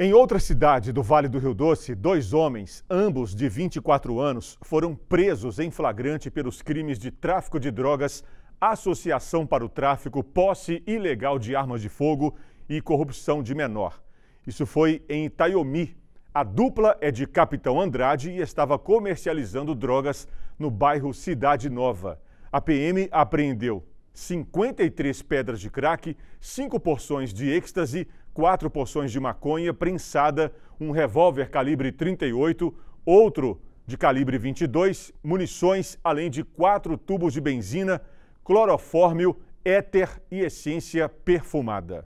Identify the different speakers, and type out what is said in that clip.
Speaker 1: Em outra cidade do Vale do Rio Doce, dois homens, ambos de 24 anos, foram presos em flagrante pelos crimes de tráfico de drogas, associação para o tráfico, posse ilegal de armas de fogo e corrupção de menor. Isso foi em Itaiomi. A dupla é de Capitão Andrade e estava comercializando drogas no bairro Cidade Nova. A PM apreendeu 53 pedras de crack, 5 porções de êxtase, 4 porções de maconha prensada, um revólver calibre 38, outro de calibre 22, munições, além de 4 tubos de benzina, clorofórmio, éter e essência perfumada.